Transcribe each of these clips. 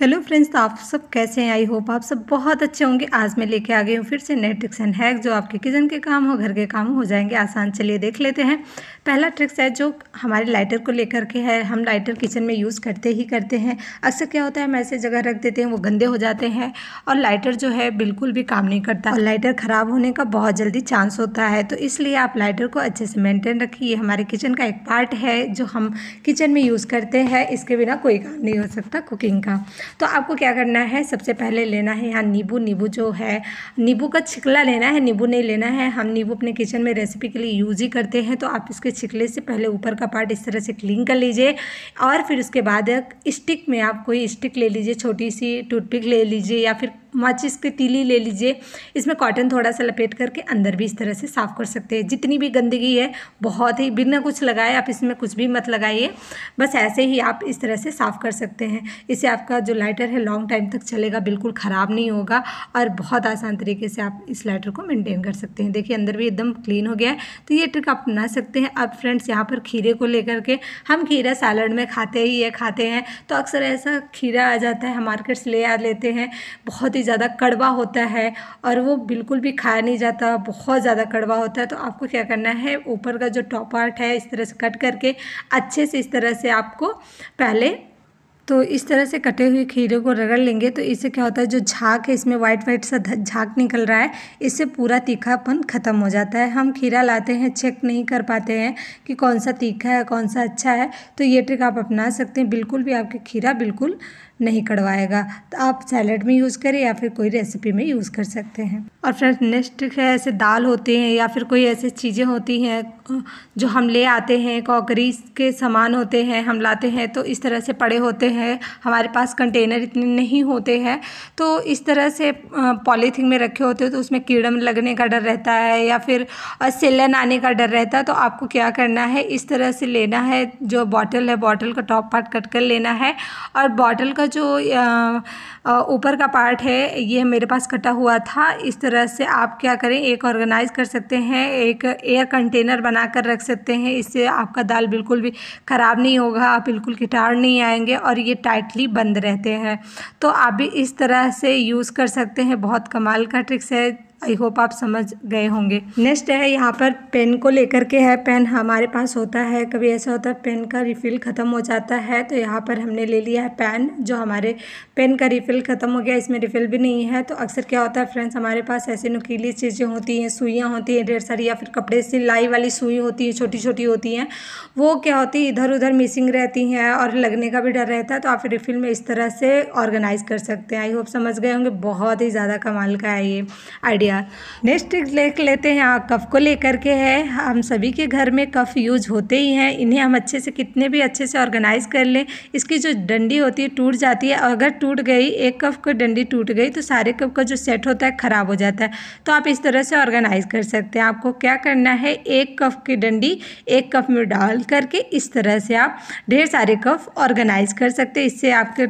hello friends तो आप सब कैसे हैं आई होप आप सब बहुत अच्छे होंगे आज मैं लेके आ गई हूँ फिर से नए ट्रिक्स एंड हैक जो आपके किचन के काम हो घर के काम हो जाएंगे आसान चलिए देख लेते हैं पहला ट्रिक्स है जो हमारे लाइटर को लेकर के है हम लाइटर किचन में यूज़ करते ही करते हैं अक्सर क्या होता है हम ऐसे जगह रख देते हैं वो गंदे हो जाते हैं और लाइटर जो है बिल्कुल भी काम नहीं करता और लाइटर ख़राब होने का बहुत जल्दी चांस होता है तो इसलिए आप लाइटर को अच्छे से मेनटेन रखिए ये हमारे किचन का एक पार्ट है जो हम किचन में यूज़ करते हैं इसके बिना कोई काम नहीं हो सकता कुकिंग का तो आपको क्या करना है सबसे पहले लेना है यहाँ नींबू नींबू जो है नींबू का छिकला लेना है नींबू नहीं लेना है हम नींबू अपने किचन में रेसिपी के लिए यूज ही करते हैं तो आप इसके छिकले से पहले ऊपर का पार्ट इस तरह से क्लीन कर लीजिए और फिर उसके बाद स्टिक में आप कोई स्टिक ले लीजिए छोटी सी टूथपिक ले लीजिए या फिर माचिस की तीली ले लीजिए इसमें कॉटन थोड़ा सा लपेट करके अंदर भी इस तरह से साफ़ कर सकते हैं जितनी भी गंदगी है बहुत ही बिना कुछ लगाए आप इसमें कुछ भी मत लगाइए बस ऐसे ही आप इस तरह से साफ़ कर सकते हैं इससे आपका जो लाइटर है लॉन्ग टाइम तक चलेगा बिल्कुल ख़राब नहीं होगा और बहुत आसान तरीके से आप इस लाइटर को मेनटेन कर सकते हैं देखिए अंदर भी एकदम क्लीन हो गया है तो ये ट्रिक आप अपना सकते हैं अब फ्रेंड्स यहाँ पर खीरे को लेकर के हम खीरा सैलड में खाते ही है खाते हैं तो अक्सर ऐसा खीरा आ जाता है हम मार्केट से ले आ लेते हैं बहुत ही काफ़ी ज़्यादा कड़वा होता है और वो बिल्कुल भी खाया नहीं जाता बहुत ज़्यादा कड़वा होता है तो आपको क्या करना है ऊपर का जो टॉप पार्ट है इस तरह से कट करके अच्छे से इस तरह से आपको पहले तो इस तरह से कटे हुए खीरे को रगड़ लेंगे तो इससे क्या होता है जो झाक है इसमें वाइट वाइट सा झाक निकल रहा है इससे पूरा तीखापन ख़त्म हो जाता है हम खीरा लाते हैं चेक नहीं कर पाते हैं कि कौन सा तीखा है कौन सा अच्छा है तो ये ट्रिक आप अपना सकते हैं बिल्कुल भी आपके खीरा बिल्कुल नहीं कड़वाएगा तो आप सैलड में यूज़ करें या फिर कोई रेसिपी में यूज़ कर सकते हैं और फ्रेंड्स नेक्स्ट है ऐसे दाल होते हैं या फिर कोई ऐसी चीज़ें होती हैं जो हम ले आते हैं कॉकरी के सामान होते हैं हम लाते हैं तो इस तरह से पड़े होते हैं हमारे पास कंटेनर इतने नहीं होते हैं तो इस तरह से पॉलीथीन में रखे होते हैं तो उसमें कीड़म लगने का डर रहता है या फिर सेलन आने का डर रहता है तो आपको क्या करना है इस तरह से लेना है जो बॉटल है बॉटल का टॉप पार्ट कट कर लेना है और बॉटल का जो ऊपर का पार्ट है ये मेरे पास कटा हुआ था इस तरह से आप क्या करें एक ऑर्गेनाइज कर सकते हैं एक एयर कंटेनर बना कर रख सकते हैं इससे आपका दाल बिल्कुल भी ख़राब नहीं होगा आप बिल्कुल किटाड़ नहीं आएंगे और ये टाइटली बंद रहते हैं तो आप भी इस तरह से यूज़ कर सकते हैं बहुत कमाल का ट्रिक्स है आई होप आप समझ गए होंगे नेक्स्ट है यहाँ पर पेन को लेकर के है पेन हमारे पास होता है कभी ऐसा होता है पेन का रिफ़िल ख़त्म हो जाता है तो यहाँ पर हमने ले लिया है पेन जो हमारे पेन का रिफ़िल ख़त्म हो गया इसमें रिफ़िल भी नहीं है तो अक्सर क्या होता है फ्रेंड्स हमारे पास ऐसी नुकीली चीज़ें होती हैं सुइयाँ होती हैं ढेर सारी या फिर कपड़े सिलाई वाली सुई होती है छोटी छोटी होती हैं वो क्या होती है इधर उधर मिसिंग रहती हैं और लगने का भी डर रहता है तो आप रिफ़िल में इस तरह से ऑर्गेनाइज़ कर सकते हैं आई होप समझ गए होंगे बहुत ही ज़्यादा कमाल का है ये आइडिया दिया नेक्स्ट लेख लेते हैं आप कफ़ को लेकर के है हम सभी के घर में कफ़ यूज होते ही हैं इन्हें हम अच्छे से कितने भी अच्छे से ऑर्गेनाइज़ कर लें इसकी जो डंडी होती है टूट जाती है अगर टूट गई एक कफ़ की डंडी टूट गई तो सारे कफ का जो सेट होता है ख़राब हो जाता है तो आप इस तरह से ऑर्गेनाइज़ कर सकते हैं आपको क्या करना है एक कफ़ की डंडी एक कफ में डाल करके इस तरह से आप ढेर सारे कफ ऑर्गेनाइज़ कर सकते हैं इससे आपके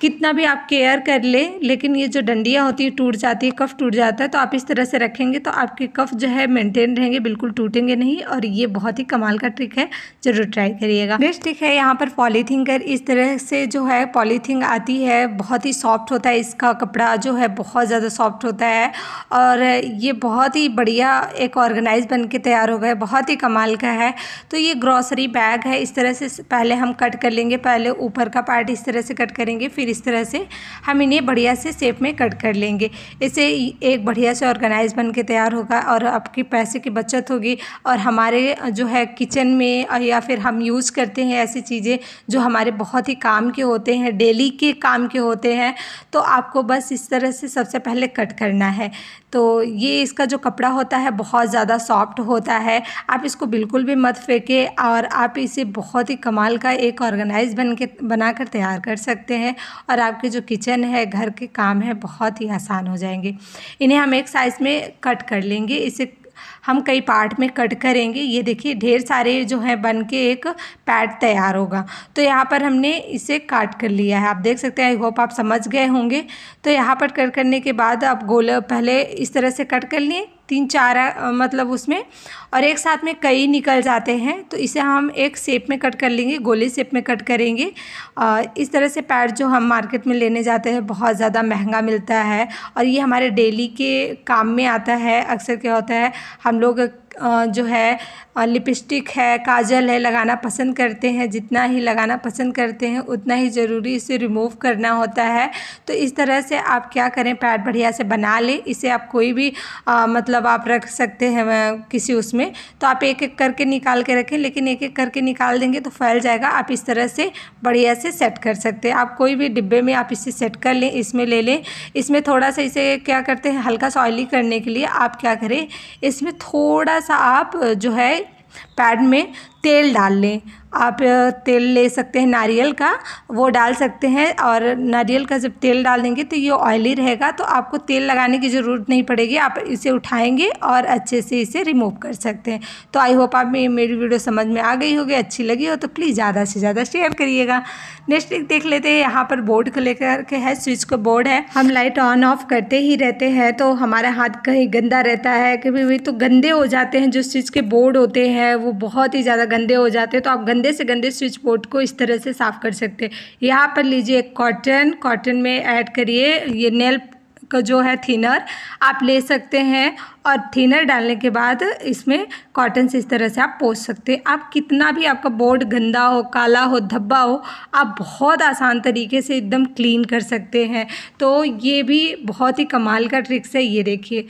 कितना भी आप केयर कर ले लेकिन ये जो डंडियाँ होती है टूट जाती है कफ टूट जाता है तो आप इस तरह से रखेंगे तो आपके कफ जो है मेंटेन रहेंगे बिल्कुल टूटेंगे नहीं और ये बहुत ही कमाल का ट्रिक है ज़रूर ट्राई करिएगा नेक्स्ट ट्रिक है यहाँ पर पॉलीथिन कर इस तरह से जो है पॉलीथिन आती है बहुत ही सॉफ्ट होता है इसका कपड़ा जो है बहुत ज़्यादा सॉफ्ट होता है और ये बहुत ही बढ़िया एक ऑर्गेनाइज बन के तैयार हो गया बहुत ही कमाल का है तो ये ग्रॉसरी बैग है इस तरह से पहले हम कट कर लेंगे पहले ऊपर का पार्ट इस तरह से कट करेंगे फिर फिर इस तरह से हम इन्हें बढ़िया से शेप में कट कर लेंगे इसे एक बढ़िया से ऑर्गेनाइज बन के तैयार होगा और आपके पैसे की बचत होगी और हमारे जो है किचन में या फिर हम यूज़ करते हैं ऐसी चीज़ें जो हमारे बहुत ही काम के होते हैं डेली के काम के होते हैं तो आपको बस इस तरह से सबसे पहले कट करना है तो ये इसका जो कपड़ा होता है बहुत ज़्यादा सॉफ्ट होता है आप इसको बिल्कुल भी मत फेंके और आप इसे बहुत ही कमाल का एक ऑर्गेनाइज बन के बना कर तैयार कर सकते हैं और आपके जो किचन है घर के काम है बहुत ही आसान हो जाएंगे इन्हें हम एक साइज़ में कट कर लेंगे इसे हम कई पार्ट में कट करेंगे ये देखिए ढेर सारे जो है बन के एक पैड तैयार होगा तो यहाँ पर हमने इसे काट कर लिया है आप देख सकते हैं आई होप आप समझ गए होंगे तो यहाँ पर कट करने के बाद आप गोल पहले इस तरह से कट कर लिए तीन चार मतलब उसमें और एक साथ में कई निकल जाते हैं तो इसे हम एक शेप में कट कर लेंगे गोली शेप में कट करेंगे इस तरह से पैड जो हम मार्केट में लेने जाते हैं बहुत ज़्यादा महंगा मिलता है और ये हमारे डेली के काम में आता है अक्सर क्या होता है हम लोग जो है लिपस्टिक है काजल है लगाना पसंद करते हैं जितना ही लगाना पसंद करते हैं उतना ही ज़रूरी इसे रिमूव करना होता है तो इस तरह से आप क्या करें पैड बढ़िया से बना लें इसे आप कोई भी आ, मतलब आप रख सकते हैं किसी उसमें तो आप एक एक करके निकाल के रखें लेकिन एक एक करके निकाल देंगे तो फैल जाएगा आप इस तरह से बढ़िया से सेट कर सकते हैं आप कोई भी डिब्बे में आप इसे सेट कर लें इसमें ले लें इसमें थोड़ा सा इसे क्या करते हैं हल्का सा ऑयली करने के लिए आप क्या करें इसमें थोड़ा सा आप जो है पैड में तेल डाल लें आप तेल ले सकते हैं नारियल का वो डाल सकते हैं और नारियल का जब तेल डाल देंगे तो ये ऑयली रहेगा तो आपको तेल लगाने की ज़रूरत नहीं पड़ेगी आप इसे उठाएंगे और अच्छे से इसे रिमूव कर सकते हैं तो आई होप आप मेरी वीडियो समझ में आ गई होगी अच्छी लगी हो तो प्लीज़ ज़्यादा से ज़्यादा शेयर करिएगा नेक्स्ट एक देख लेते हैं यहाँ पर बोर्ड को लेकर के है स्विच का बोर्ड है हम लाइट ऑन ऑफ करते ही रहते हैं तो हमारा हाथ कहीं गंदा रहता है कभी भी तो गंदे हो जाते हैं जो स्विच के बोर्ड होते हैं वो बहुत ही ज़्यादा गंदे हो जाते हैं तो आप गंदे से गंदे स्विच बोर्ड को इस तरह से साफ़ कर सकते हैं यहाँ पर लीजिए कॉटन कॉटन में ऐड करिए ये नेल का जो है थिनर आप ले सकते हैं और थिनर डालने के बाद इसमें कॉटन से इस तरह से आप पोस सकते हैं आप कितना भी आपका बोर्ड गंदा हो काला हो धब्बा हो आप बहुत आसान तरीके से एकदम क्लीन कर सकते हैं तो ये भी बहुत ही कमाल का ट्रिक्स है ये देखिए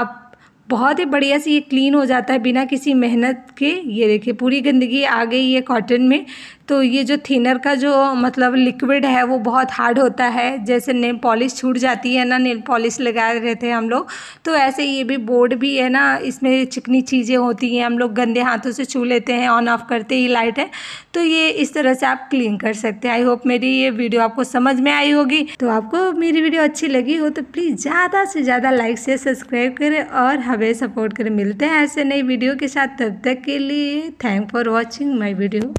आप बहुत ही बढ़िया से ये क्लीन हो जाता है बिना किसी मेहनत के ये देखिए पूरी गंदगी आ गई है कॉटन में तो ये जो थिनर का जो मतलब लिक्विड है वो बहुत हार्ड होता है जैसे नेल पॉलिश छूट जाती है ना नेल पॉलिश लगा रहे थे हम लोग तो ऐसे ये भी बोर्ड भी है ना इसमें चिकनी चीज़ें होती हैं हम लोग गंदे हाथों से छू लेते हैं ऑन ऑफ करते ही लाइट है तो ये इस तरह से आप क्लीन कर सकते हैं आई होप मेरी ये वीडियो आपको समझ में आई होगी तो आपको मेरी वीडियो अच्छी लगी हो तो प्लीज़ ज़्यादा से ज़्यादा लाइक से सब्सक्राइब करें और हमें सपोर्ट करें मिलते हैं ऐसे नई वीडियो के साथ तब तक के लिए thank for watching my video